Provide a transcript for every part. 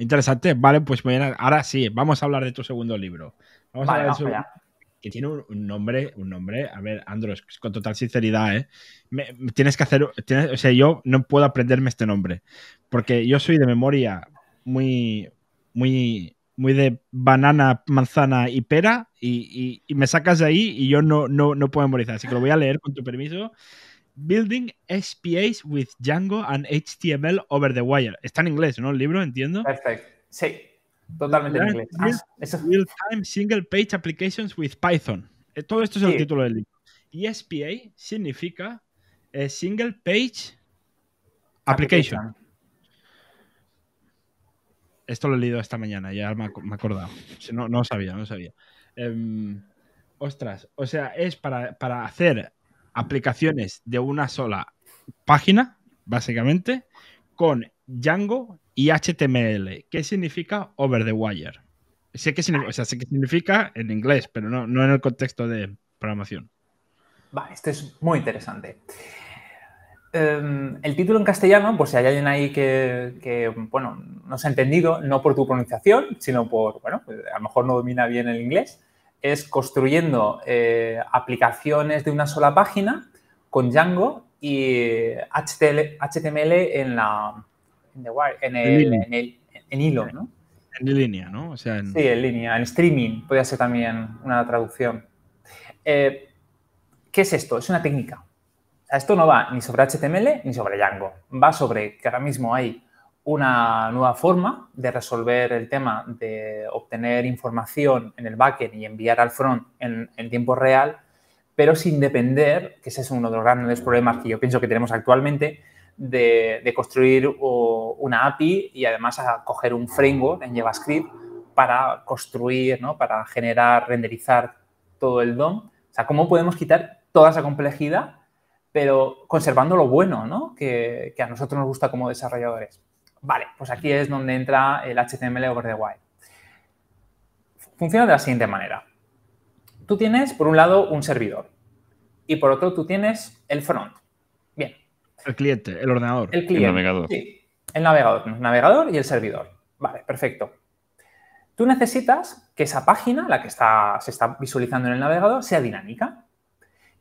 Interesante. Vale, pues ahora sí, vamos a hablar de tu segundo libro. Vamos a hablar Que tiene un, nombre, un nombre. A ver, Andros, con total sinceridad, ¿eh? tienes que hacer. o sea, yo no puedo aprenderme este nombre. Porque yo soy de memoria muy. Muy muy de banana, manzana y pera, y, me sacas de ahí y yo no, no, no puedo memorizar. Así que lo voy a leer con tu permiso. Building SPAs with Django and HTML over the wire. Está en inglés, ¿no? El libro, entiendo. Perfecto. Sí, totalmente en inglés. Ah, real-time single page applications with Python. Eh, todo esto es el título del libro. Y SPA significa eh, single page application. Esto lo he leído esta mañana, ya me, he acordado. No, no sabía, no sabía. Em, ostras, o sea, es para, para hacer aplicaciones de una sola página, básicamente, con Django y HTML. ¿Qué significa over the wire? Sé que significa, en inglés, pero no, en el contexto de programación. Vale, esto es muy interesante. Em, el título en castellano, pues si hay alguien ahí que, bueno, no se ha entendido, no por tu pronunciación, sino por, bueno, a lo mejor no domina bien el inglés, es construyendo eh, aplicaciones de una sola página con Django y HTML, eh, en la en, el, en, hilo, ¿no? En línea, ¿no? Sí, en línea, en streaming, podría ser también una traducción. Eh, ¿Qué es esto? Es una técnica. Esto no va ni sobre HTML ni sobre Django. Va sobre que ahora mismo hay una nueva forma de resolver el tema de obtener información en el backend y enviar al front en, tiempo real, pero sin depender, que ese es uno de los grandes problemas que yo pienso que tenemos actualmente, de, construir una API y además a coger un framework en JavaScript para construir, para generar, renderizar todo el DOM. O sea, ¿cómo podemos quitar toda esa complejidad, pero conservando lo bueno ¿no? que a nosotros nos gusta como desarrolladores? Vale, pues aquí es donde entra el HTML over the wire. Funciona de la siguiente manera. Tú tienes, por un lado, un servidor y por otro, tú tienes el front. Bien. El cliente, el ordenador. El cliente. El navegador. Sí, el navegador. El navegador y el servidor. Vale, perfecto. Tú necesitas que esa página, la que está, se está visualizando en el navegador, sea dinámica.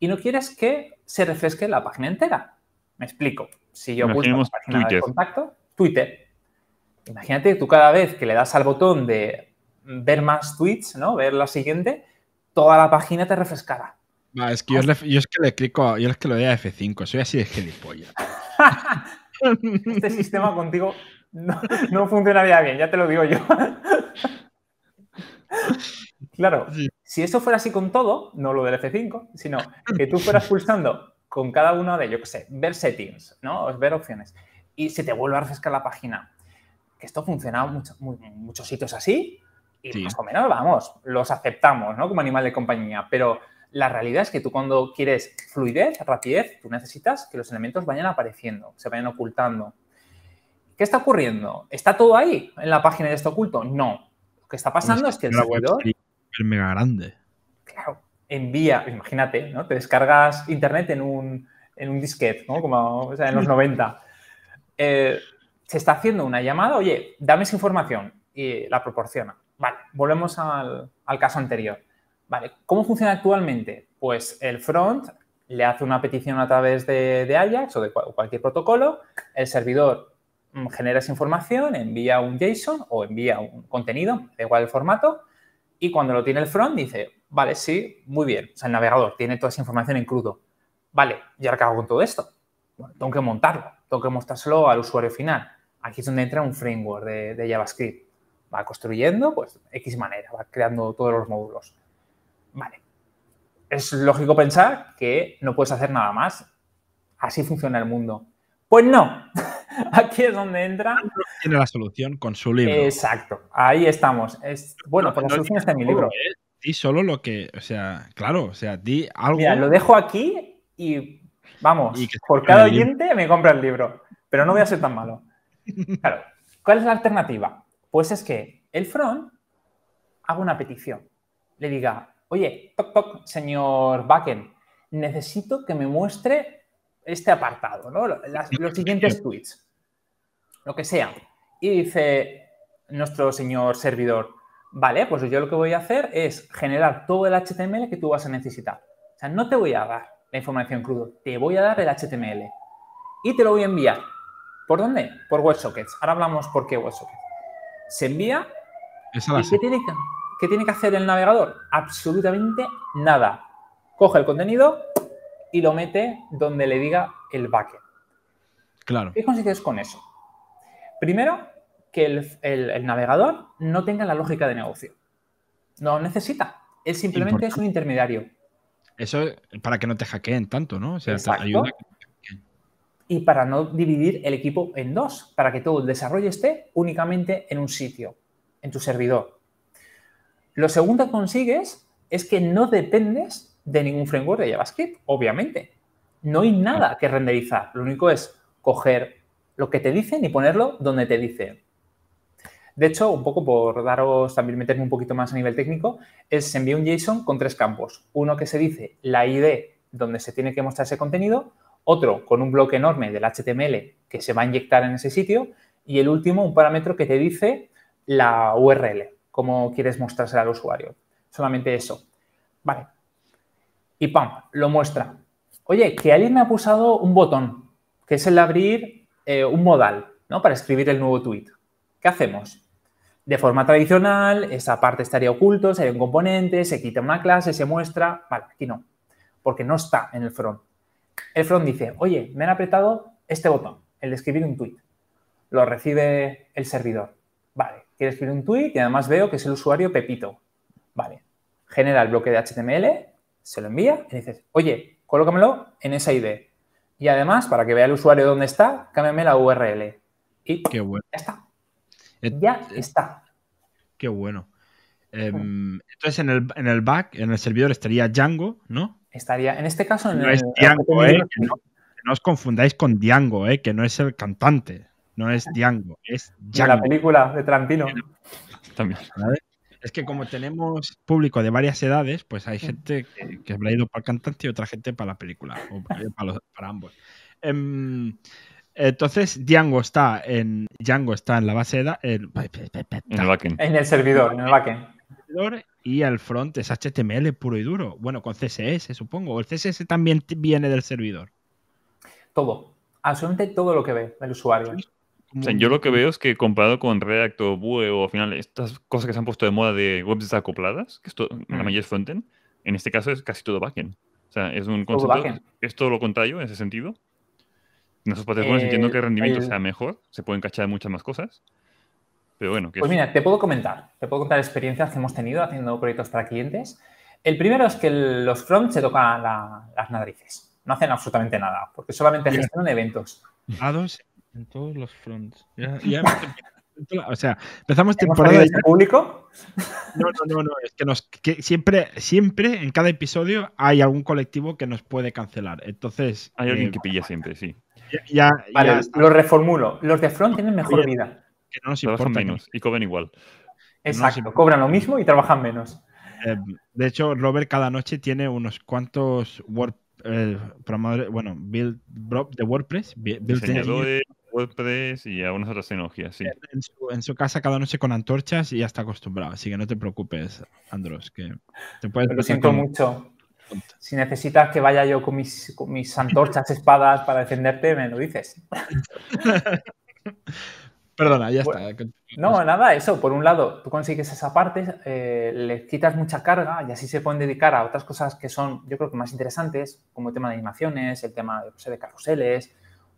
Y no quieres que se refresque la página entera. Me explico. Si yo busco la página de contacto, Twitter, imagínate que tú cada vez que le das al botón de ver más tweets, ¿no? Ver la siguiente, toda la página te refrescará. No, es que ah. yo, es que le clico, yo es que lo doy a F5, soy así de gilipollas. este sistema contigo no, funcionaría bien, ya te lo digo yo. claro, si eso fuera así con todo, no lo del F5, sino que tú fueras pulsando con cada uno de ellos, que sé, ver settings, ¿no? ver opciones y se te vuelve a refrescar la página. Que esto funciona en muchos sitios así y más o menos, vamos, los aceptamos, ¿no? Como animal de compañía, pero la realidad es que tú cuando quieres fluidez, rapidez, tú necesitas que los elementos vayan apareciendo, se vayan ocultando. ¿Qué está ocurriendo? ¿Está todo ahí en la página de esto oculto? No. Lo que está pasando es que el servidor... Es mega grande. Claro. Envía, imagínate, ¿no? Te descargas internet en un, en disquete, ¿no? Como en los 90. Eh, se está haciendo una llamada, oye, dame esa información y la proporciona. Vale, volvemos al, al caso anterior. Vale, ¿cómo funciona actualmente? Pues el front le hace una petición a través de, Ajax o de cualquier protocolo, el servidor mm, genera esa información, envía un JSON o envía un contenido, da igual el formato, y cuando lo tiene el front dice, vale, sí, muy bien, o sea, el navegador tiene toda esa información en crudo. Vale, ¿y ahora qué hago con todo esto? Bueno, tengo que montarlo tengo que mostrárselo al usuario final. Aquí es donde entra un framework de, JavaScript. Va construyendo, pues, X manera, va creando todos los módulos. Vale. Es lógico pensar que no puedes hacer nada más. Así funciona el mundo. Pues no. Aquí es donde entra. Tiene la solución con su libro. Exacto. Ahí estamos. Es, bueno, pues la solución está en mi libro. Y ¿eh? solo lo que, o sea, claro, o sea, di algo. Mira, lo dejo aquí y Vamos, por cada oyente me compra el libro, pero no voy a ser tan malo. Claro, ¿cuál es la alternativa? Pues es que el front haga una petición, le diga, oye, toc, toc, señor Backen, necesito que me muestre este apartado, los siguientes tweets, lo que sea. Y dice nuestro señor servidor, vale, pues yo lo que voy a hacer es generar todo el HTML que tú vas a necesitar. O sea, no te voy a dar la información crudo. Te voy a dar el HTML y te lo voy a enviar. ¿Por dónde? Por WebSockets. Ahora hablamos por qué WebSockets. Se envía. qué tiene, que, tiene que hacer el navegador? Absolutamente nada. Coge el contenido y lo mete donde le diga el backend. Claro. ¿Qué consigues con eso? Primero, que el, navegador no tenga la lógica de negocio. No necesita. Él simplemente es un intermediario. Eso para que no te hackeen tanto, ¿no? O sea, y para no dividir el equipo en dos, para que todo el desarrollo esté únicamente en un sitio, en tu servidor. Lo segundo que consigues es que no dependes de ningún framework de JavaScript, obviamente. No hay nada que renderizar. Lo único es coger lo que te dicen y ponerlo donde te dicen. De hecho, un poco por daros, también meterme un poquito más a nivel técnico, es se envía un JSON con tres campos. Uno que se dice la ID donde se tiene que mostrar ese contenido, otro con un bloque enorme del HTML que se va a inyectar en ese sitio y el último un parámetro que te dice la URL, cómo quieres mostrársela al usuario. Solamente eso. Vale. Y pam, lo muestra. Oye, que alguien me ha pulsado un botón, que es el abrir eh, un modal, ¿no? Para escribir el nuevo tweet. ¿Qué hacemos? de forma tradicional, esa parte estaría oculto, sería un componente, se quita una clase, se muestra, vale, aquí no, porque no está en el front. El front dice, oye, me han apretado este botón, el de escribir un tweet. Lo recibe el servidor. Vale, quiere escribir un tweet y además veo que es el usuario Pepito. Vale, genera el bloque de HTML, se lo envía y dices, oye, colócamelo en esa ID. Y además, para que vea el usuario dónde está, cámbiame la URL. Y Qué ya está ya eh, está. Qué bueno. Em, entonces en el, back, en el servidor estaría Django, ¿no? Estaría, en este caso... En no es Django, ¿eh? no, os confundáis con Django, eh, que no es el cantante, no es ah. Django, es Django. De la película de Trampino También. Es que como tenemos público de varias edades, pues hay gente que, habrá ido para el cantante y otra gente para la película, o para, ambos. Em, entonces, Django está en, Django está en la base de En, el backend. el servidor, en el backend. Y al front es HTML puro y duro. Bueno, con CSS, supongo. ¿O el CSS también viene del servidor? Todo. Absolutamente todo lo que ve el usuario. yo lo que veo es que comparado con React o Vue o al final estas cosas que se han puesto de moda de webs desacopladas, que esto, la mm. mayoría es frontend, en este caso es casi todo backend. O sea, es un es todo lo contrario en ese sentido, en esos patrones entiendo eh, que el rendimiento sea mejor, se pueden cachar muchas más cosas. Pero bueno, pues mira, te puedo comentar, te puedo contar experiencias que hemos tenido haciendo proyectos para clientes. El primero es que los fronts se tocan las narices, no hacen absolutamente nada, porque solamente gestionan eventos. en todos los fronts. o sea, empezamos temporada. público? No, no, no, es que, siempre, siempre en cada episodio hay algún colectivo que nos puede cancelar. Entonces. Hay alguien eh, que pilla siempre, sí. Ya, vale, lo reformulo. Los de front tienen mejor vida. Que no nos importa menos y cobran igual. Exacto, cobran lo mismo y trabajan menos. Eh, de hecho, Robert cada noche tiene unos cuantos eh, programadores, bueno, build de WordPress, build de WordPress y algunas otras tecnologías, En su, casa cada noche con antorchas y ya está acostumbrado, así que no te preocupes, Andros, que te puedes... Lo siento mucho. Si necesitas que vaya yo con mis, antorchas, espadas para defenderte, me lo dices. Perdona, ya está. No, nada, eso. Por un lado, tú consigues esa parte, eh, le quitas mucha carga y así se pueden dedicar a otras cosas que son, yo creo que más interesantes, como el tema de animaciones, el tema de carruseles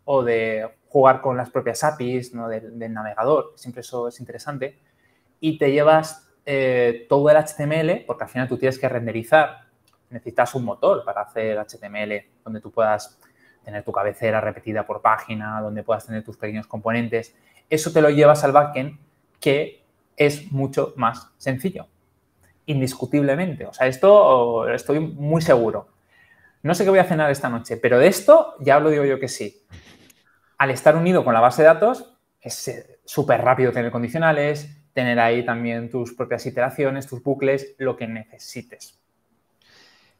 o de jugar con las propias APIs del, navegador. Siempre eso es interesante. Y te llevas eh, todo el HTML, porque al final tú tienes que renderizar necesitas un motor para hacer HTML donde tú puedas tener tu cabecera repetida por página, donde puedas tener tus pequeños componentes. Eso te lo llevas al backend que es mucho más sencillo, indiscutiblemente. O sea, esto estoy muy seguro. No sé qué voy a cenar esta noche, pero de esto ya lo digo yo que sí. Al estar unido con la base de datos, es eh, súper rápido tener condicionales, tener ahí también tus propias iteraciones, tus bucles, lo que necesites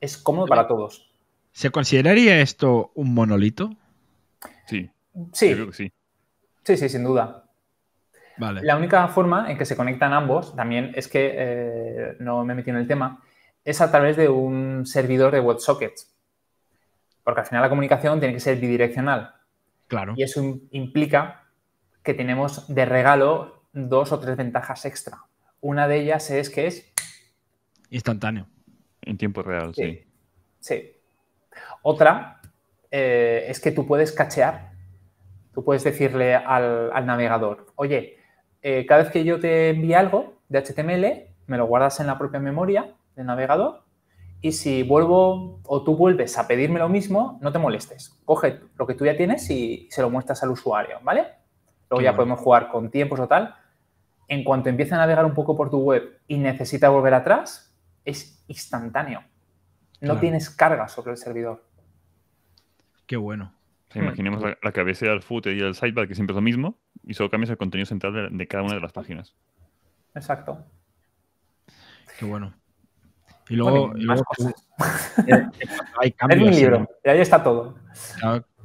es cómodo para todos. ¿Se consideraría esto un monolito? Sí. Sí. sí. Sí, sí, sin duda. Vale. La única forma en que se conectan ambos, también es que eh, no me metido en el tema, es a través de un servidor de WebSockets. Porque al final la comunicación tiene que ser bidireccional. Claro. Y eso implica que tenemos de regalo dos o tres ventajas extra. Una de ellas es que es instantáneo. En tiempo real, sí. Sí. Otra eh, es que tú puedes cachear. Tú puedes decirle al, navegador, oye, eh, cada vez que yo te envíe algo de HTML, me lo guardas en la propia memoria del navegador y si vuelvo o tú vuelves a pedirme lo mismo, no te molestes. Coge lo que tú ya tienes y se lo muestras al usuario, ¿vale? Luego ya podemos jugar con tiempos o tal. En cuanto empiece a navegar un poco por tu web y necesita volver atrás, es instantáneo. No tienes carga sobre el servidor. Qué bueno. imaginemos la, cabeza cabecera del footer y el sidebar, que siempre es lo mismo, y solo cambias el contenido central de, cada una de las páginas. Exacto. Qué bueno. Y luego, hay cambios. libro, y ahí está todo.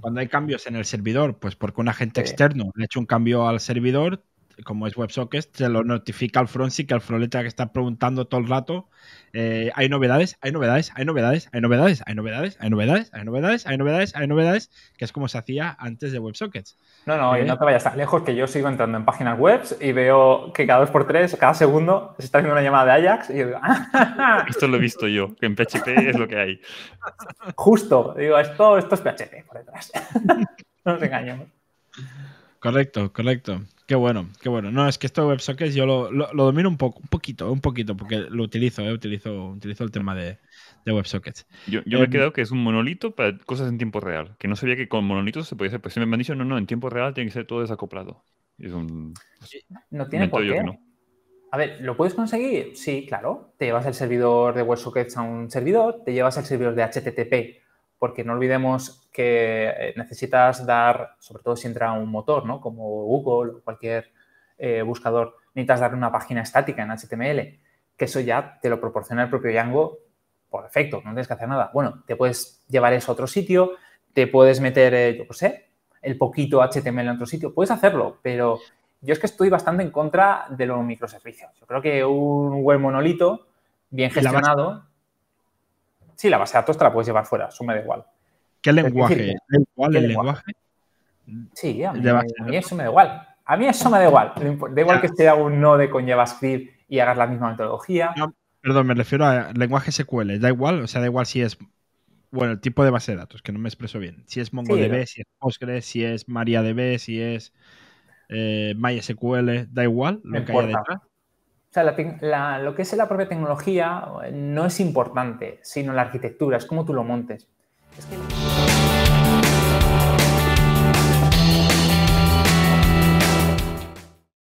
Cuando hay cambios en el servidor, pues porque un agente externo le ha hecho un cambio al servidor, como es WebSockets, se lo notifica al front, si que al front le que está preguntando todo el rato. Eh, hay novedades, hay novedades, hay novedades, hay novedades, hay novedades, hay novedades, hay novedades, hay novedades, hay novedades, que es como se hacía antes de WebSockets. No, no, y eh, no te vayas tan lejos que yo sigo entrando en páginas webs y veo que cada dos por tres, cada segundo, se está haciendo una llamada de Ajax y digo, ah". Esto lo he visto yo, que en PHP es lo que hay. Justo, digo, esto, esto es PHP por detrás. no nos engañemos. Correcto, correcto. Qué bueno, qué bueno. No, es que esto de WebSockets yo lo, domino un poco, un poquito, un poquito, porque lo utilizo, eh, utilizo, utilizo el tema de, WebSockets. Yo, me he em, quedado que es un monolito para cosas en tiempo real, que no sabía que con monolitos se podía hacer, Pues si me han dicho, no, no, en tiempo real tiene que ser todo desacoplado. no tiene por qué. A ver, ¿lo puedes conseguir? Sí, claro. Te llevas el servidor de WebSockets a un servidor, te llevas el servidor de HTTP porque no olvidemos que eh, necesitas dar, sobre todo si entra un motor, ¿no? como Google o cualquier eh, buscador, necesitas dar una página estática en HTML, que eso ya te lo proporciona el propio Django por defecto, no tienes que hacer nada. Bueno, te puedes llevar eso a otro sitio, te puedes meter, eh, yo no sé, el poquito HTML en otro sitio, puedes hacerlo, pero yo es que estoy bastante en contra de los microservicios. Yo creo que un web monolito bien gestionado Sí, la base de datos te la puedes llevar fuera, suma de igual. ¿Qué lenguaje? igual el lenguaje? Sí, a mí, a eso me da igual. A mí eso me da igual. Da igual que esté un node con JavaScript y hagas la misma metodología. perdón, me refiero a lenguaje SQL. Da igual, o sea, da igual si es bueno, el tipo de base de datos, que no me expreso bien. Si es MongoDB, si es Postgres, si es MariaDB, si es eh, MySQL, da igual lo importa sea, lo que es la propia tecnología eh, no es importante, sino la arquitectura, es como tú lo montes.